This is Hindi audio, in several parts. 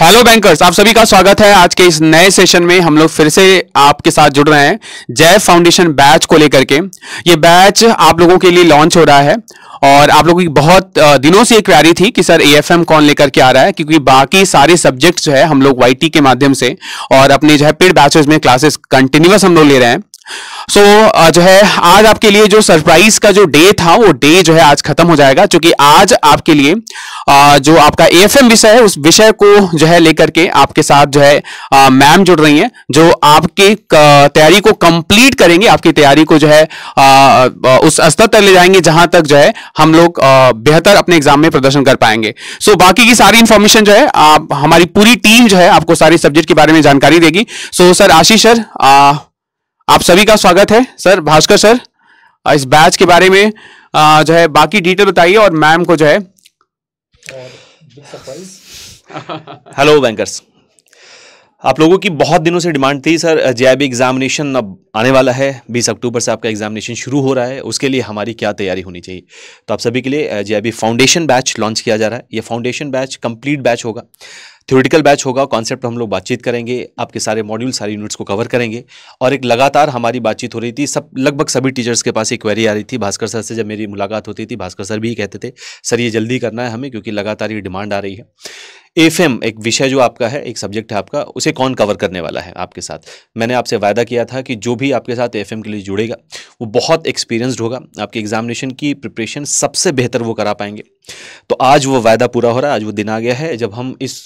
हेलो बैंकर्स आप सभी का स्वागत है आज के इस नए सेशन में हम लोग फिर से आपके साथ जुड़ रहे हैं जय फाउंडेशन बैच को लेकर के ये बैच आप लोगों के लिए लॉन्च हो रहा है और आप लोगों की बहुत दिनों से एक क्वारी थी कि सर एएफएम कौन लेकर के आ रहा है क्योंकि बाकी सारे सब्जेक्ट जो है हम लोग वाईटी के माध्यम से और अपने जो है पेड बैचेस में क्लासेस कंटिन्यूस हम लोग ले रहे हैं सो so, जो है आज आपके लिए जो सरप्राइज का जो डे था वो डे जो है आज खत्म हो जाएगा क्योंकि आज आपके लिए जो आपका एफ विषय है उस विषय को जो है लेकर के आपके साथ जो है मैम जुड़ रही हैं जो आपके तैयारी को कंप्लीट करेंगे आपकी तैयारी को जो है उस स्तर तक ले जाएंगे जहां तक जो है हम लोग बेहतर अपने एग्जाम में प्रदर्शन कर पाएंगे सो so, बाकी की सारी इंफॉर्मेशन जो है आप हमारी पूरी टीम जो है आपको सारी सब्जेक्ट के बारे में जानकारी देगी so so, sir Ashish sir आप सभी का स्वागत है सर भास्कर सर इस बैच के बारे में जो है बाकी डिटेल बताइए और मैम को जो है हेलो बैंकर्स आप लोगों की बहुत दिनों से डिमांड थी सर जे एग्जामिनेशन अब आने वाला है 20 अक्टूबर से आपका एग्जामिनेशन शुरू हो रहा है उसके लिए हमारी क्या तैयारी होनी चाहिए तो आप सभी के लिए जे फाउंडेशन बैच लॉन्च किया जा रहा है ये फाउंडेशन बैच कंप्लीट बैच होगा थ्योरेटिकल बैच होगा कॉन्सेप्ट हम लोग बातचीत करेंगे आपके सारे मॉड्यूल सारे यूनिट्स को कवर करेंगे और एक लगातार हमारी बातचीत हो रही थी सब लगभग सभी टीचर्स के पास एक क्वेरी आ रही थी भास्कर सर से जब मेरी मुलाकात होती थी भास्कर सर भी कहते थे सर ये जल्दी करना है हमें क्योंकि लगातार ये डिमांड आ रही है एफ एक विषय जो आपका है एक सब्जेक्ट है आपका उसे कौन कवर करने वाला है आपके साथ मैंने आपसे वायदा किया था कि जो भी आपके साथ एफ के लिए जुड़ेगा वो बहुत एक्सपीरियंस्ड होगा आपके एग्जामिनेशन की प्रिपरेशन सबसे बेहतर वो करा पाएंगे तो आज वो वायदा पूरा हो रहा है आज वो दिन आ गया है जब हम इस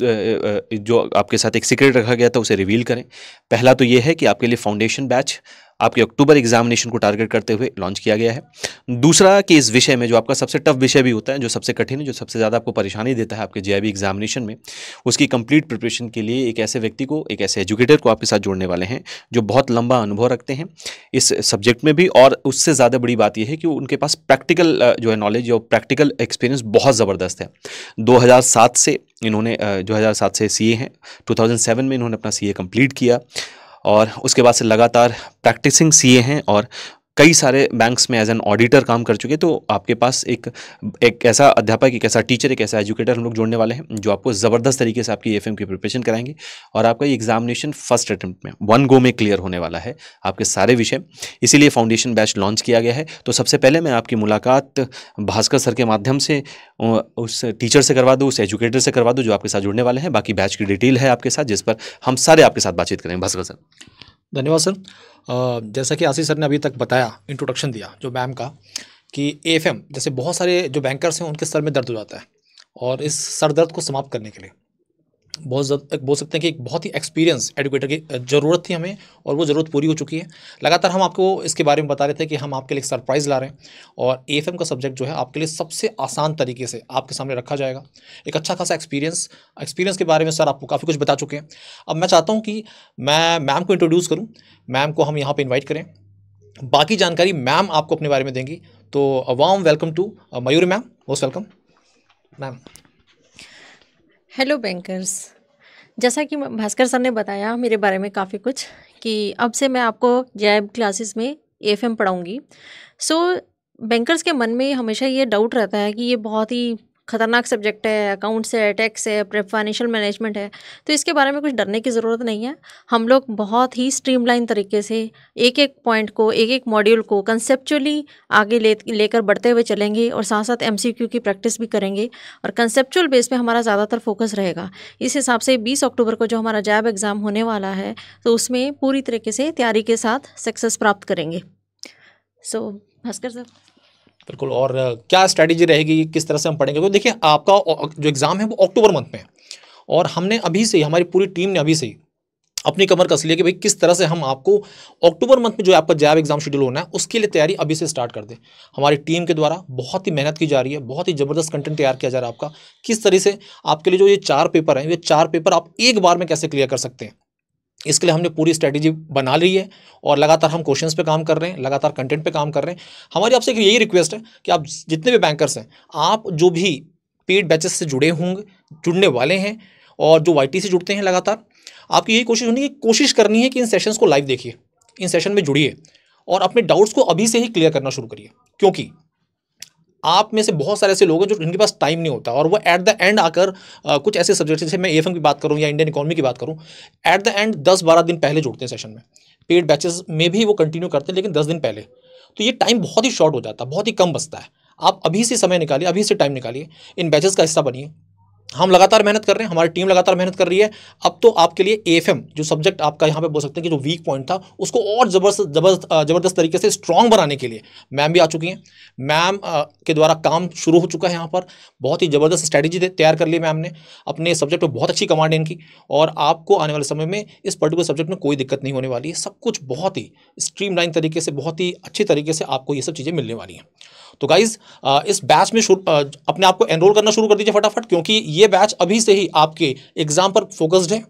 जो आपके साथ एक सीक्रेट रखा गया था उसे रिवील करें पहला तो ये है कि आपके लिए फाउंडेशन बैच आपके अक्टूबर एग्जामिनेशन को टारगेट करते हुए लॉन्च किया गया है दूसरा कि इस विषय में जो आपका सबसे टफ विषय भी होता है जो सबसे कठिन है जो सबसे ज़्यादा आपको परेशानी देता है आपके जे एग्जामिनेशन में उसकी कंप्लीट प्रिपरेशन के लिए एक ऐसे व्यक्ति को एक ऐसे एजुकेटर को आपके साथ जोड़ने वाले हैं जो बहुत लंबा अनुभव रखते हैं इस सब्जेक्ट में भी और उससे ज़्यादा बड़ी बात यह है कि उनके पास प्रैक्टिकल जो है नॉलेज और प्रैक्टिकल एक्सपीरियंस बहुत ज़बरदस्त है दो से इन्होंने दो से सी हैं टू में इन्होंने अपना सी कंप्लीट किया और उसके बाद से लगातार प्रैक्टिसिंग सीए हैं और कई सारे बैंक्स में एज एन ऑडिटर काम कर चुके तो आपके पास एक एक ऐसा अध्यापक एक ऐसा टीचर एक ऐसा एजुकेटर हम लोग जोड़ने वाले हैं जो आपको ज़बरदस्त तरीके से आपकी एफ की प्रिपरेशन कराएंगे और आपका ये एग्जामिनेशन फर्स्ट अटैम्प्ट में वन गो में क्लियर होने वाला है आपके सारे विषय इसीलिए फाउंडेशन बैच लॉन्च किया गया है तो सबसे पहले मैं आपकी मुलाकात भास्कर सर के माध्यम से उस टीचर से करवा दूँ उस एजुकेटर से करवा दूँ जो आपके साथ जुड़ने वाले हैं बाकी बैच की डिटेल है आपके साथ जिस पर हम सारे आपके साथ बातचीत करेंगे भास्कर सर धन्यवाद सर जैसा कि आशीष सर ने अभी तक बताया इंट्रोडक्शन दिया जो मैम का कि एफएम जैसे बहुत सारे जो बैंकर्स हैं उनके सर में दर्द हो जाता है और इस सर दर्द को समाप्त करने के लिए बहुत बोल सकते हैं कि एक बहुत ही एक्सपीरियंस एडुकेटर की ज़रूरत थी हमें और वो ज़रूरत पूरी हो चुकी है लगातार हम आपको इसके बारे में बता रहे थे कि हम आपके लिए सरप्राइज़ ला रहे हैं और ए का सब्जेक्ट जो है आपके लिए सबसे आसान तरीके से आपके सामने रखा जाएगा एक अच्छा खासा एक्सपीरियंस एक्सपीरियंस के बारे में सर आपको काफ़ी कुछ बता चुके हैं अब मैं चाहता हूँ कि मैं मैम को इंट्रोड्यूस करूँ मैम को हम यहाँ पर इन्वाइट करें बाकी जानकारी मैम आपको अपने बारे में देंगी तो warm welcome to Mayur ma'am most welcome ma'am hello bankers जैसा कि भास्कर सर ने बताया मेरे बारे में काफ़ी कुछ कि अब से मैं आपको जैब क्लासेस में एफ एम पढ़ाऊँगी सो बैंकर्स के मन में हमेशा ये डाउट रहता है कि ये बहुत ही ख़तरनाक सब्जेक्ट है अकाउंट्स है टैक्स है फाइनेंशियल मैनेजमेंट है तो इसके बारे में कुछ डरने की ज़रूरत नहीं है हम लोग बहुत ही स्ट्रीमलाइन तरीके से एक एक पॉइंट को एक एक मॉड्यूल को कंसेप्चुअली आगे ले लेकर बढ़ते हुए चलेंगे और साथ साथ एम की प्रैक्टिस भी करेंगे और कंसेप्चुअल बेस पर हमारा ज़्यादातर फोकस रहेगा इस हिसाब से बीस अक्टूबर को जो हमारा जैब एग्ज़ाम होने वाला है तो उसमें पूरी तरीके से तैयारी के साथ सक्सेस प्राप्त करेंगे सो so, भास्कर सर बिल्कुल और क्या स्ट्रैटेजी रहेगी किस तरह से हम पढ़ेंगे क्योंकि देखिए आपका जो एग्ज़ाम है वो अक्टूबर मंथ में है और हमने अभी से हमारी पूरी टीम ने अभी से अपनी कमर कस लिया कि भाई किस तरह से हम आपको अक्टूबर मंथ में जो आपका जैब एग्जाम शेड्यूल होना है उसके लिए तैयारी अभी से स्टार्ट कर दें हमारी टीम के द्वारा बहुत ही मेहनत की जा रही है बहुत ही ज़बरदस्त कंटेंट तैयार किया जा रहा है आपका किस तरह से आपके लिए जो ये चार पेपर हैं ये चार पेपर आप एक बार में कैसे क्लियर कर सकते हैं इसके लिए हमने पूरी स्ट्रैटेजी बना ली है और लगातार हम क्वेश्चंस पे काम कर रहे हैं लगातार कंटेंट पे काम कर रहे हैं हमारी आपसे यही रिक्वेस्ट है कि आप जितने भी बैंकर्स हैं आप जो भी पेड बैचेस से जुड़े होंगे जुड़ने वाले हैं और जो वाई से जुड़ते हैं लगातार आपकी यही कोशिश होनी है कोशिश करनी है कि इन सेशन को लाइव देखिए इन सेशन में जुड़िए और अपने डाउट्स को अभी से ही क्लियर करना शुरू करिए क्योंकि आप में से बहुत सारे ऐसे लोग हैं जो इनके पास टाइम नहीं होता और वो एट द एंड आकर आ, कुछ ऐसे सब्जेक्ट जैसे मैं एफएम की बात करूँ या इंडियन इकोनॉमी की बात करूँ एट द एंड दस बारह दिन पहले जुड़ते हैं सेशन में पेड बैचेस में भी वो कंटिन्यू करते हैं लेकिन दस दिन पहले तो ये टाइम बहुत ही शॉर्ट हो जाता है बहुत ही कम बचता है आप अभी से समय निकालिए अभी से टाइम निकालिए इन बैचेस का हिस्सा बनिए हम लगातार मेहनत कर रहे हैं हमारी टीम लगातार मेहनत कर रही है अब तो आपके लिए एएफएम जो सब्जेक्ट आपका यहाँ पे बोल सकते हैं कि जो वीक पॉइंट था उसको और जबरदस्त जबरदस्त जबरदस्त तरीके से स्ट्रांग बनाने के लिए मैम भी आ चुकी हैं मैम के द्वारा काम शुरू हो चुका है यहाँ पर बहुत ही ज़बरदस्त स्ट्रैटेजी तैयार कर ली मैम ने अपने सब्जेक्ट में बहुत अच्छी कमांड इनकी और आपको आने वाले समय में इस पर्टिकुलर सब्जेक्ट में कोई दिक्कत नहीं होने वाली है सब कुछ बहुत ही स्ट्रीम तरीके से बहुत ही अच्छे तरीके से आपको ये सब चीज़ें मिलने वाली हैं तो गाइज इस बैच में अपने आप को एनरोल करना शुरू कर दीजिए फटाफट क्योंकि ये बैच अभी से ही आपके एग्जाम पर फोकस्ड है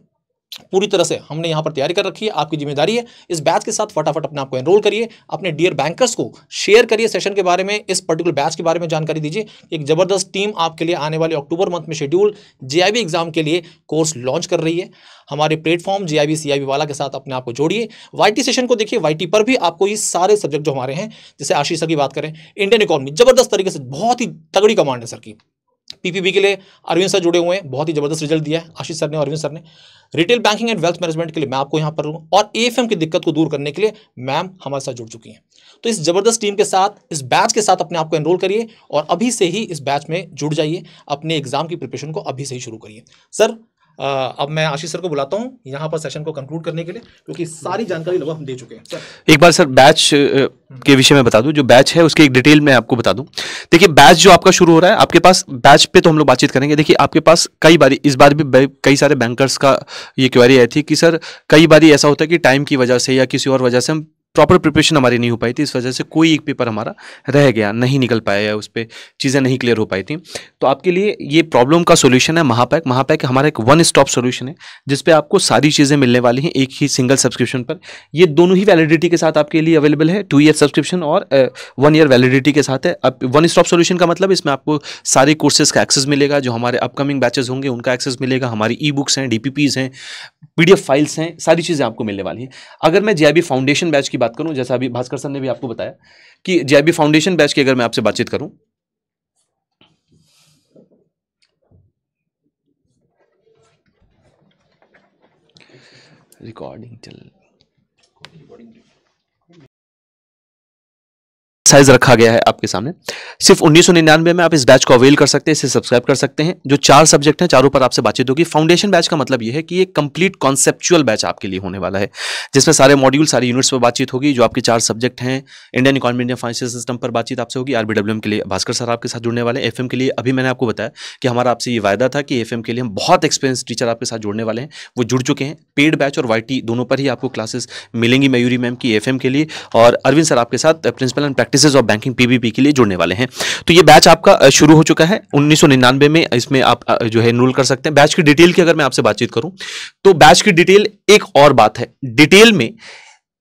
पूरी तरह से हमने यहाँ पर तैयारी कर रखी है आपकी जिम्मेदारी है इस बैच के साथ फटाफट अपने आपको एनरोल करिए अपने डियर बैंकर्स को शेयर करिए सेशन के बारे में इस पर्टिकुलर बैच के बारे में जानकारी दीजिए एक ज़बरदस्त टीम आपके लिए आने वाले अक्टूबर मंथ में शेड्यूल जे एग्ज़ाम के लिए कोर्स लॉन्च कर रही है हमारे प्लेटफॉर्म जे आई वाला के साथ अपने आप को जोड़िए वाई सेशन को देखिए वाई पर भी आपको ये सारे सब्जेक्ट जो हमारे हैं जैसे आशीष सर की बात करें इंडियन इकोनॉमी ज़बरदस्त तरीके से बहुत ही तगड़ी कमांड है सर की पीपीबी के लिए अरविंद सर जुड़े हुए हैं बहुत ही जबरदस्त रिजल्ट दिया है आशीष सर ने अरविंद सर ने retail banking and wealth management के लिए मैं आपको यहाँ पर लूँ और ए की दिक्कत को दूर करने के लिए मैम हमारे साथ जुड़ चुकी हैं तो इस जबरदस्त टीम के साथ इस बैच के साथ अपने आप को एनरोल करिए और अभी से ही इस बैच में जुड़ जाइए अपने एग्जाम की प्रिपरेशन को अभी से ही शुरू करिए सर अब मैं आशीष सर को बुलाता हूँ यहाँ पर सेशन को कंक्लूड करने के लिए क्योंकि सारी जानकारी लगभग हम दे चुके हैं एक बार सर बैच हम्म। के विषय में बता दूँ जो बैच है उसकी एक डिटेल मैं आपको बता दूँ देखिए बैच जो आपका शुरू हो रहा है आपके पास बैच पे तो हम लोग बातचीत करेंगे देखिए आपके पास कई बार इस बार भी कई सारे बैंकर्स का ये क्वेरी आई थी कि सर कई बार ऐसा होता है कि टाइम की वजह से या किसी और वजह से हम प्रॉपर प्रिपरेशन हमारी नहीं हो पाई थी इस वजह से कोई एक पेपर हमारा रह गया नहीं निकल पाया या उस पर चीज़ें नहीं क्लियर हो पाई थी तो आपके लिए ये प्रॉब्लम का सोल्यूशन है महापैक महापैक हमारा एक वन स्टॉप सोल्यूशन है जिसपे आपको सारी चीज़ें मिलने वाली हैं एक ही सिंगल सब्सक्रिप्शन पर ये दोनों ही वैलिडिटी के साथ आपके लिए अवेलेबल है टू ईयर सब्सक्रिप्शन और वन ईयर वैलिडिटी के साथ है अब वन स्टॉप सोल्यूशन का मतलब इसमें आपको सारे कोर्सेज का एक्सेस मिलेगा जो हमारे अपकमिंग बैचेज होंगे उनका एक्सेस मिलेगा हमारी ई बुक्स हैं डी हैं पी फाइल्स हैं सारी चीज़ें आपको मिलने वाली हैं अगर मैं जे फाउंडेशन बैच की बात बात करूं जैसा अभी भास्कर सर ने भी आपको बताया कि जेआईबी फाउंडेशन बैच की अगर मैं आपसे बातचीत करूं रिकॉर्डिंग चल साइज रखा गया है आपके सामने सिर्फ उन्नीस में आप इस बैच को अवेल कर सकते हैं इसे सब्सक्राइब कर सकते हैं जो चार सब्जेक्ट हैं चारों पर आपसे बातचीत होगी फाउंडेशन बैच का मतलब यह है कि ये कंप्लीट कॉन्सेप्चुअल बैच आपके लिए होने वाला है जिसमें सारे मॉड्यूल सारे यूनिट्स पर बातचीत होगी जो आपके चार सब्जेक्ट हैं Indian economy Indian financial system पर बातचीत आपसे होगी आरबीडब्ल्यू के लिए भास्कर सर आपके साथ जुड़ने वाले एफ के लिए अभी मैंने आपको बताया कि हमारा आपसे ये वायदा था कि एफ के लिए हम बहुत एक्सपीरियंस टीचर आपके साथ जुड़ने वाले हैं वो जुड़ चुके हैं पेड बैच और वाई दोनों पर ही आपको क्लासेस मिलेंगी मयूरी मैम की एफ के लिए और अरविंद सर आपके साथ principle and practice practices of banking PBP के लिए जुड़ने वाले हैं तो ये बैच आपका शुरू हो चुका है उन्नीस में इसमें आप जो है इनरोल कर सकते हैं बैच की डिटेल की अगर मैं आपसे बातचीत करूं तो बैच की डिटेल एक और बात है डिटेल में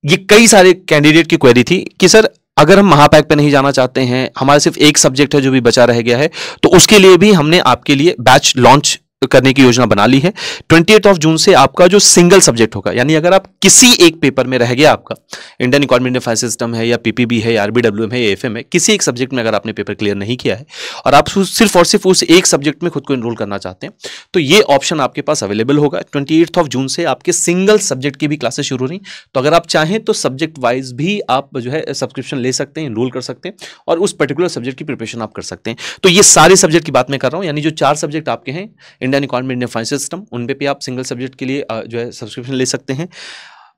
ये कई सारे कैंडिडेट की क्वेरी थी कि सर अगर हम महापैक पे नहीं जाना चाहते हैं हमारा सिर्फ एक सब्जेक्ट है जो भी बचा रह गया है तो उसके लिए भी हमने आपके लिए बैच लॉन्च करने की योजना बना ली है ट्वेंटी एट ऑफ जून से आपका जो सिंगल सब्जेक्ट होगा यानी अगर आप किसी एक पेपर में रह गया आपका Indian economy and finance system है या पीपीबी है या आरबीडब्ल्यू है या एफ है किसी एक सब्जेक्ट में अगर आपने पेपर क्लियर नहीं किया है और आप सिर्फ और सिर्फ उस एक सब्जेक्ट में खुद को इनरोल करना चाहते हैं तो ये ऑप्शन आपके पास अवेलेबल होगा ट्वेंटी ऑफ जून से आपके सिंगल सब्जेक्ट की भी क्लासेस शुरू हो रही तो अगर आप चाहें तो सब्जेक्ट वाइज भी आप जो है सब्सक्रिप्शन ले सकते हैं इनरोल कर सकते हैं और उस पर्टिकुलर सब्जेक्ट की प्रिपरेशन आप कर सकते हैं तो ये सारे सब्जेक्ट की बात मैं कर रहा हूँ यानी जो चार सब्जेक्ट आपके हैं Indian economy Indian finance system उन पर भी आप सिंगल सब्जेक्ट के लिए जो है सब्सक्रिप्शन ले सकते हैं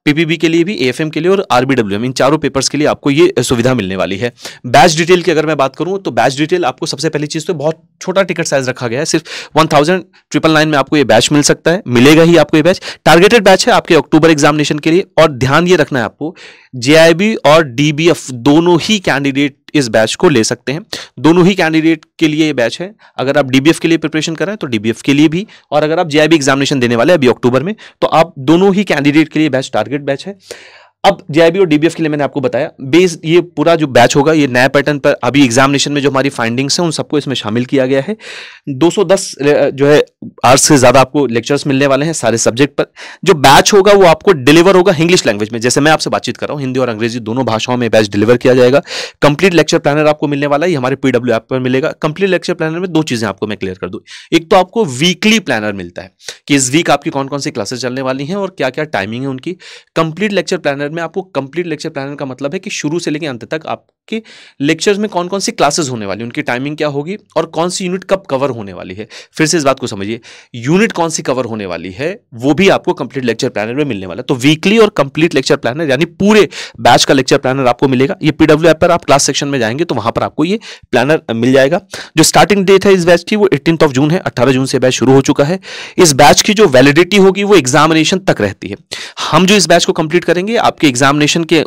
पीपीबी के लिए भी एएफएम के लिए और आरबीडब्ल्यूएम इन चारों पेपर्स के लिए आपको ये सुविधा मिलने वाली है बैच डिटेल की अगर मैं बात करूँ तो बैच डिटेल आपको सबसे पहली चीज़ तो बहुत छोटा टिकट साइज रखा गया है सिर्फ वन थाउजेंड ट्रिपल नाइन में आपको ये बैच मिल सकता है मिलेगा ही आपको ये बैच टारगेटेड बैच है आपके अक्टूबर एग्जामिनेशन के लिए और ध्यान ये रखना है आपको जे और डी दोनों ही कैंडिडेट इस बैच को ले सकते हैं दोनों ही कैंडिडेट के लिए ये बैच है अगर आप डीबीएफ के लिए प्रिपरेशन कर रहे हैं तो डीबीएफ के लिए भी और अगर आप जेआईबी एग्जामिनेशन देने वाले अभी अक्टूबर में तो आप दोनों ही कैंडिडेट के लिए बैच टारगेट बैच है अब जेआईबी और डीबीएफ के लिए मैंने आपको बताया बेस ये पूरा जो बैच होगा ये नया पैटर्न पर अभी एग्जामिनेशन में जो हमारी फाइंडिंग्स हैं उन सबको इसमें शामिल किया गया है 210 जो है आर्ट्स से ज़्यादा आपको लेक्चर्स मिलने वाले हैं सारे सब्जेक्ट पर जो बैच होगा वो आपको डिलीवर होगा इंग्लिश लैंग्वेज में जैसे मैं आपसे बातचीत कर रहा हूँ हिंदी और अंग्रेजी दोनों भाषाओं में बैच डिलीवर किया जाएगा कंप्लीट लेक्चर प्लानर आपको मिलने वाला है हमारे पीडब्ल्यू ऐप पर मिलेगा कंप्लीट लेक्चर प्लानर में दो चीज़ें आपको मैं क्लियर कर दू एक तो आपको वीकली प्लानर मिलता है कि इस वीक आपकी कौन कौन सी क्लासेस चलने वाली हैं और क्या क्या टाइमिंग है उनकी कंप्लीट लेक्चर प्लानर में आपको कंप्लीट लेक्चर प्लानर का मतलब है कि शुरू से लेकर अंत तक आप आपके लेक्चर्स में कौन कौन सी क्लासेस होने वाली उनकी टाइमिंग क्या होगी और कौन सी यूनिट कब कवर होने वाली है फिर से इस बात को समझिए यूनिट कौन सी कवर होने वाली है वो भी आपको कंप्लीट लेक्चर प्लानर में मिलने वाला है तो वीकली और कंप्लीट लेक्चर प्लानर यानी पूरे बैच का लेक्चर प्लानर आपको मिलेगा ये पीडब्ल्यू पर आप क्लास सेक्शन में जाएंगे तो वहां पर आपको ये प्लानर मिल जाएगा जो स्टार्टिंग डेट है इस बैच की वो एटीन ऑफ जून है अट्ठारह जून से बैच शुरू हो चुका है इस बैच की जो वैलिडिटी होगी वो एग्जामिनेशन तक रहती है हम जो इस बैच को कंप्लीट करेंगे आपके एग्जामिनेशन के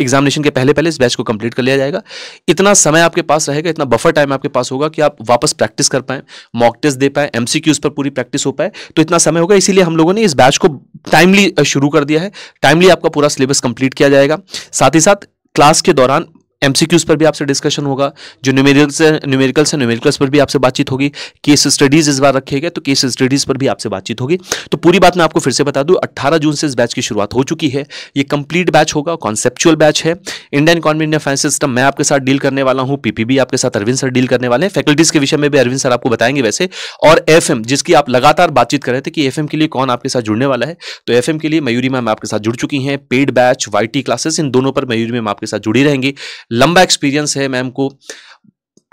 एग्जामिनेशन के पहले पहले इस बैच को कंप्लीट कर लिया जाएगा इतना समय आपके पास रहेगा इतना बफर टाइम आपके पास होगा कि आप वापस प्रैक्टिस कर पाएं मॉक टेस्ट दे पाएं एमसीक्यूज पर पूरी प्रैक्टिस हो पाए तो इतना समय होगा इसीलिए हम लोगों ने इस बैच को टाइमली शुरू कर दिया है टाइमली आपका पूरा सिलेबस कंप्लीट किया जाएगा साथ ही साथ क्लास के दौरान एमसीक्यूज पर भी आपसे डिस्कशन होगा जो न्यूमेरिकल से न्यूमेरिकल से न्यूमेरिकल्स पर भी आपसे बातचीत होगी केस स्टडीज इस बार रखे गए तो केस स्टडीज पर भी आपसे बातचीत होगी तो पूरी बात मैं आपको फिर से बता दूं 18 जून से इस बैच की शुरुआत हो चुकी है ये कंप्लीट बैच होगा कॉन्सेप्चुअल बैच है Indian economy Indian finance system मैं आपके साथ डील करने वाला हूँ पीपीबी आपके साथ अरविंद सर डील करने वाले हैं फैकल्टीज के विषय में भी अरविंद सर आपको बताएंगे वैसे और एफ जिसकी आप लगातार बातचीत कर रहे थे कि एफ के लिए कौन आपके साथ जुड़ने वाला है तो एफ के लिए मयूरी मैम आपके साथ जुड़ चुकी हैं पेड बैच वाई क्लासेस इन दोनों पर मयूरी मैम आपके साथ जुड़ी रहेंगी लंबा एक्सपीरियंस है मैम को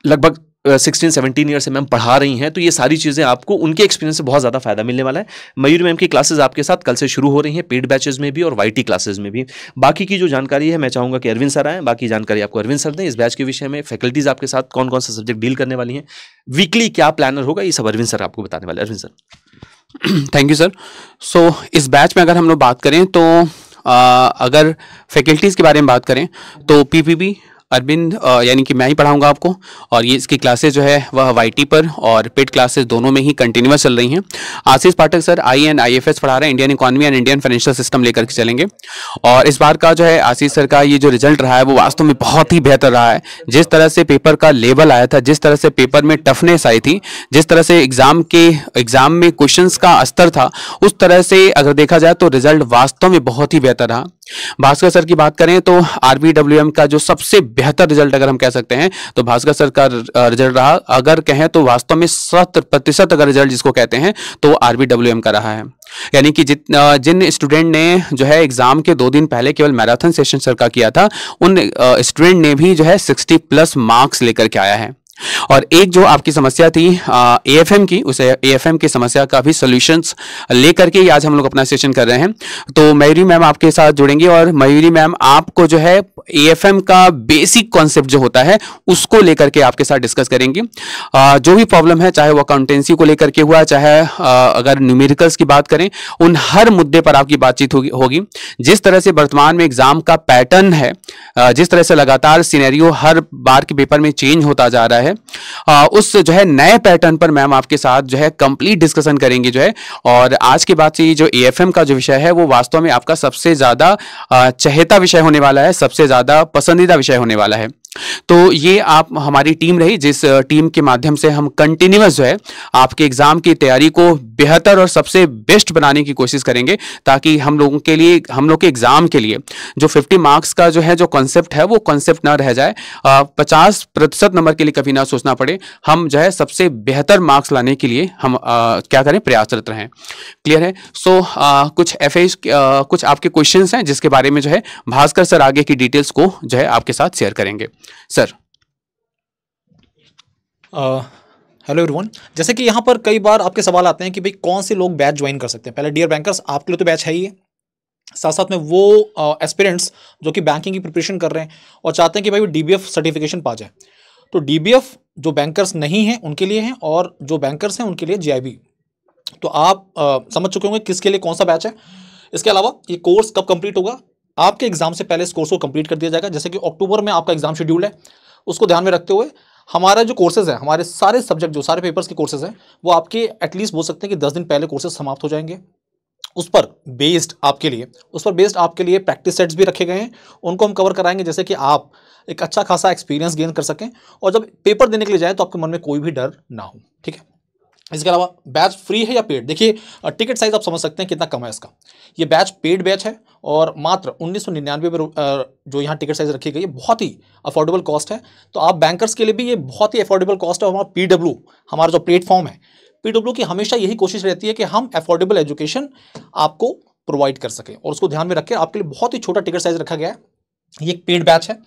लगभग सिक्सटीन सेवनटीन ईयर से मैम पढ़ा रही हैं तो ये सारी चीज़ें आपको उनके एक्सपीरियंस से बहुत ज़्यादा फायदा मिलने वाला है मयूर मैम की क्लासेस आपके साथ कल से शुरू हो रही हैं पेड बैचेज में भी और वाई टी क्लासेस में भी बाकी की जो जानकारी है मैं चाहूँगा कि अरविंद सर आएँ बाकी जानकारी आपको अरविंद सर दें इस बैच के विषय में फैकल्टीज़ आपके साथ कौन कौन सा सब्जेक्ट डील करने वाली हैं वीकली क्या प्लानर होगा ये सब अरविंद सर आपको बताने वाले Arvind sir thank you sir so इस बैच में अगर हम लोग बात करें तो अगर फैकल्टीज़ के बारे में बात करें तो पीपीबी अरविंद यानी कि मैं ही पढ़ाऊँगा आपको और ये इसकी क्लासेज जो है वह वाई पर और पेड क्लासेज दोनों में ही कंटिन्यूस चल रही हैं Ashish Pathak sir I and I F S पढ़ा रहे हैं Indian economy and Indian financial system लेकर के चलेंगे और इस बार का जो है आशीष सर का ये जो रिजल्ट रहा है वो वास्तव में बहुत ही बेहतर रहा है जिस तरह से पेपर का लेवल आया था जिस तरह से पेपर में टफनेस आई थी जिस तरह से एग्जाम के एग्जाम में क्वेश्चन का स्तर था उस तरह से अगर देखा जाए तो रिजल्ट वास्तव में बहुत ही बेहतर रहा भास्कर सर की बात करें तो आरबीडब्ल्यूएम का जो सबसे बेहतर रिजल्ट अगर हम कह सकते हैं तो भास्कर सर का रिजल्ट रहा अगर कहें तो वास्तव में शत प्रतिशत अगर रिजल्ट जिसको कहते हैं तो आरबीडब्ल्यू का रहा है यानी कि जित जिन स्टूडेंट ने जो है एग्जाम के दो दिन पहले केवल मैराथन सेशन सर का किया था उन स्टूडेंट ने भी जो है सिक्सटी प्लस मार्क्स लेकर के आया है और एक जो आपकी समस्या थी ए एफ एम की उसे ए एफ एम की समस्या का भी सोल्यूशन लेकर के आज हम लोग अपना सेशन कर रहे हैं तो मयूरी मैम आपके साथ जुड़ेंगी और मयूरी मैम आपको जो है ए एफ एम का बेसिक कॉन्सेप्ट जो होता है उसको लेकर के आपके साथ डिस्कस करेंगी जो भी प्रॉब्लम है चाहे वो अकाउंटेंसी को लेकर के हुआ चाहे अगर न्यूमेरिकल्स की बात करें उन हर मुद्दे पर आपकी बातचीत होगी होगी जिस तरह से वर्तमान में एग्जाम का पैटर्न है जिस तरह से लगातार सीनेरियो हर बार के पेपर में चेंज होता जा रहा है है आ, उस जो है नए पैटर्न पर मैम आपके साथ जो है कंप्लीट डिस्कशन करेंगे जो है और आज के बाद से जो ए का जो विषय है वो वास्तव में आपका सबसे ज़्यादा चहेता विषय होने वाला है सबसे ज़्यादा पसंदीदा विषय होने वाला है तो ये आप हमारी टीम रही जिस टीम के माध्यम से हम कंटिन्यूस जो है आपके एग्जाम की तैयारी को बेहतर और सबसे बेस्ट बनाने की कोशिश करेंगे ताकि हम लोगों के लिए हम लोग के एग्जाम के लिए जो 50 मार्क्स का जो है जो कॉन्सेप्ट है वो कॉन्सेप्ट ना रह जाए पचास प्रतिशत नंबर के लिए कभी ना सोचना पड़े हम जो है सबसे बेहतर मार्क्स लाने के लिए हम आ, क्या करें प्रयासरत रहें क्लियर है सो so, आ, कुछ एफ कुछ आपके क्वेश्चन हैं जिसके बारे में जो है भास्कर सर आगे की डिटेल्स को जो है आपके साथ शेयर करेंगे सर हेलो एवरीवन जैसे कि यहाँ पर कई बार आपके सवाल आते हैं कि भाई कौन से लोग बैच ज्वाइन कर सकते हैं पहले डियर बैंकर्स आपके लिए तो बैच है ही है साथ साथ में वो एस्पिरेंट्स uh, जो कि बैंकिंग की प्रिपरेशन कर रहे हैं और चाहते हैं कि भाई वो डी सर्टिफिकेशन पा जाए तो डी जो बैंकर्स नहीं हैं उनके लिए हैं और जो बैंकर्स हैं उनके लिए जी तो आप आ, uh, समझ चुके होंगे किसके लिए कौन सा बैच है इसके अलावा ये कोर्स कब कंप्लीट होगा आपके एग्जाम से पहले इस कोर्स को कंप्लीट कर दिया जाएगा जैसे कि अक्टूबर में आपका एग्जाम शेड्यूल है उसको ध्यान में रखते हुए हमारा जो कोर्सेज है हमारे सारे सब्जेक्ट जो सारे पेपर्स के कोर्सेज हैं वो आपके एटलीस्ट बोल सकते हैं कि दस दिन पहले कोर्सेज समाप्त हो जाएंगे उस पर बेस्ड आपके लिए उस पर बेस्ड आपके लिए प्रैक्टिस सेट्स भी रखे गए हैं उनको हम कवर कराएंगे जैसे कि आप एक अच्छा खासा एक्सपीरियंस गेन कर सकें और जब पेपर देने के लिए जाएँ तो आपके मन में कोई भी डर ना हो ठीक है इसके अलावा बैच फ्री है या पेड देखिए टिकट साइज आप समझ सकते हैं कितना कम है इसका ये बैच पेड बैच है और मात्र उन्नीस सौ निन्यानवे में जो यहाँ टिकट साइज रखी गई है बहुत ही अफोर्डेबल कॉस्ट है तो आप बैंकर्स के लिए भी ये बहुत ही अफोर्डेबल कॉस्ट है और हमारा पीडब्ल्यू हमारा जो प्लेटफॉर्म है पीडब्ल्यू की हमेशा यही कोशिश रहती है कि हम अफोर्डेबल एजुकेशन आपको प्रोवाइड कर सकें और उसको ध्यान में रखें आपके लिए बहुत ही छोटा टिकट साइज रखा गया है ये एक पेड बैच है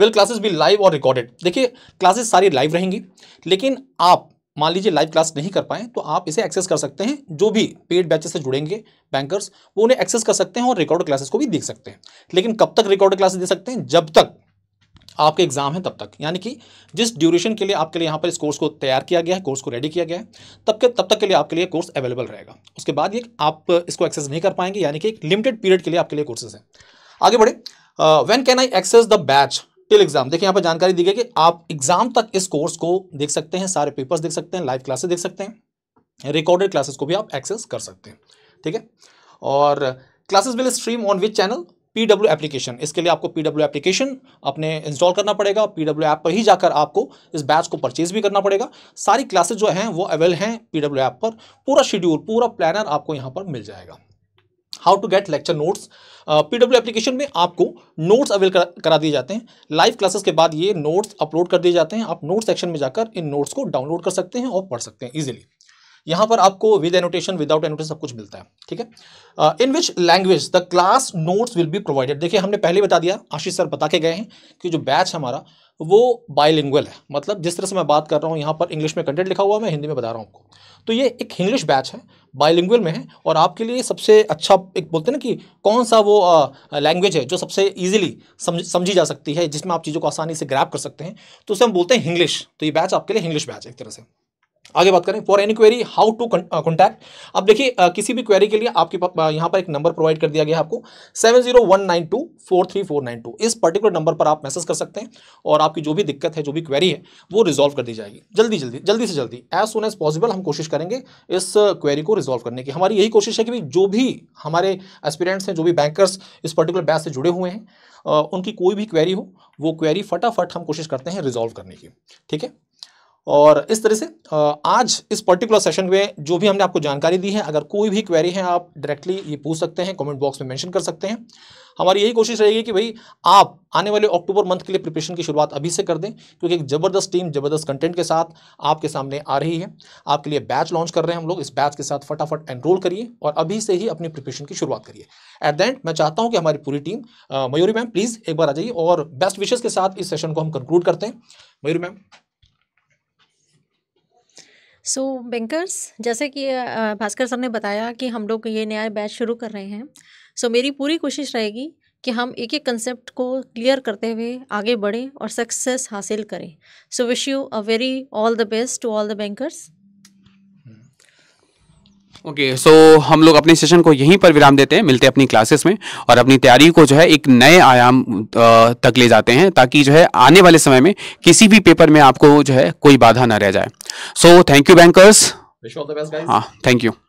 विल क्लासेस भी लाइव और रिकॉर्डेड देखिए क्लासेस सारी लाइव रहेंगी लेकिन आप मान लीजिए लाइव क्लास नहीं कर पाए तो आप इसे एक्सेस कर सकते हैं जो भी पेड बैचेस से जुड़ेंगे बैंकर्स वो उन्हें एक्सेस कर सकते हैं और रिकॉर्ड क्लासेस को भी देख सकते हैं लेकिन कब तक रिकॉर्ड क्लासेस दे सकते हैं जब तक आपके एग्जाम है तब तक यानी कि जिस ड्यूरेशन के लिए आपके लिए यहाँ पर इस कोर्स को तैयार किया गया है कोर्स को रेडी किया गया है तब के तब तक के लिए आपके लिए कोर्स अवेलेबल रहेगा उसके बाद ये आप इसको एक्सेस नहीं कर पाएंगे यानी कि एक लिमिटेड पीरियड के लिए आपके लिए कोर्सेज हैं आगे बढ़े when can I access the batch till exam देखिए यहाँ पर जानकारी दी गई कि आप एग्जाम तक इस कोर्स को देख सकते हैं सारे पेपर्स देख सकते हैं लाइव क्लासेस देख सकते हैं रिकॉर्डेड क्लासेस को भी आप एक्सेस कर सकते हैं ठीक है और classes will stream on which channel P W application इसके लिए आपको पी डब्ल्यू एप्लीकेशन अपने इंस्टॉल करना पड़ेगा पी डब्ल्यू ऐप पर ही जाकर आपको इस बैच को परचेज भी करना पड़ेगा सारी क्लासेज जो हैं वो अवेल हैं पी डब्ल्यू ऐप पर पूरा शेड्यूल पूरा प्लानर आपको यहाँ पर मिल जाएगा how to get lecture notes PW application में आपको नोट्स अवेल करा, करा दिए जाते हैं लाइव क्लासेस के बाद ये नोट्स अपलोड कर दिए जाते हैं आप नोट सेक्शन में जाकर इन नोट्स को डाउनलोड कर सकते हैं और पढ़ सकते हैं ईजिली यहाँ पर आपको विद एनोटेशन विदाउट एनोटेशन सब कुछ मिलता है ठीक है in which language the class notes will be provided देखिए हमने पहले बता दिया आशीष सर बता के गए हैं कि जो बैच हमारा वो बाइलिंगुअल है मतलब जिस तरह से मैं बात कर रहा हूँ यहाँ पर इंग्लिश में कंटेंट लिखा हुआ मैं हिंदी में बता रहा हूँ आपको तो ये एक इंग्लिश बैच है बाइलिंगुअल में है और आपके लिए सबसे अच्छा एक बोलते हैं ना कि कौन सा वो लैंग्वेज है जो सबसे ईजिली समझ समझी जा सकती है जिसमें आप चीज़ों को आसानी से ग्रैप कर सकते हैं तो उसे हम बोलते हैं इंग्लिश तो ये बैच आपके लिए इंग्लिश बैच है एक तरह से आगे बात करें for any query how to contact अब देखिए uh, किसी भी क्वेरी के लिए आपके पास uh, यहाँ पर एक नंबर प्रोवाइड कर दिया गया है आपको seven zero one nine two four three four nine two इस पर्टिकुलर नंबर पर आप मैसेज कर सकते हैं और आपकी जो भी दिक्कत है जो भी क्वेरी है वो रिजॉल्व कर दी जाएगी जल्दी जल्दी जल्दी से जल्दी एज सुन एज पॉसिबल हम कोशिश करेंगे इस क्वेरी को रिजॉल्व करने की हमारी यही कोशिश है कि जो भी हमारे एस्पिरेंट्स हैं जो भी बैंकर्स इस पर्टिकुलर बैच से जुड़े हुए हैं uh, उनकी कोई भी क्वेरी हो वो क्वेरी फटाफट हम कोशिश करते हैं रिजॉल्व करने की ठीक है और इस तरह से आज इस पर्टिकुलर सेशन में जो भी हमने आपको जानकारी दी है अगर कोई भी क्वेरी है आप डायरेक्टली ये पूछ सकते हैं कमेंट बॉक्स में मेंशन कर सकते हैं हमारी यही कोशिश रहेगी कि भाई आप आने वाले अक्टूबर मंथ के लिए प्रिपरेशन की शुरुआत अभी से कर दें क्योंकि एक ज़बरदस्त टीम ज़बरदस्त कंटेंट के साथ आपके सामने आ रही है आपके लिए बैच लॉन्च कर रहे हैं हम लोग इस बैच के साथ फटाफट एनरोल करिए और अभी से ही अपनी प्रिपरेशन की शुरुआत करिए एट द एंड मैं चाहता हूँ कि हमारी पूरी टीम मयूरी मैम प्लीज़ एक बार आ जाइए और बेस्ट विशेज़ के साथ इस सेशन को हम कंक्लूड करते हैं Mayuri ma'am so so, bankers जैसे कि भास्कर सर ने बताया कि हम लोग ये नया बैच शुरू कर रहे हैं सो so, मेरी पूरी कोशिश रहेगी कि हम एक एक कंसेप्ट को क्लियर करते हुए आगे बढ़ें और सक्सेस हासिल करें so wish you a very all the best to all the bankers okay okay, so so हम लोग अपने सेशन को यहीं पर विराम देते हैं मिलते हैं अपनी क्लासेस में और अपनी तैयारी को जो है एक नए आयाम तक ले जाते हैं ताकि जो है आने वाले समय में किसी भी पेपर में आपको जो है कोई बाधा ना रह जाए सो थैंक यू बैंकर्स हाँ थैंक यू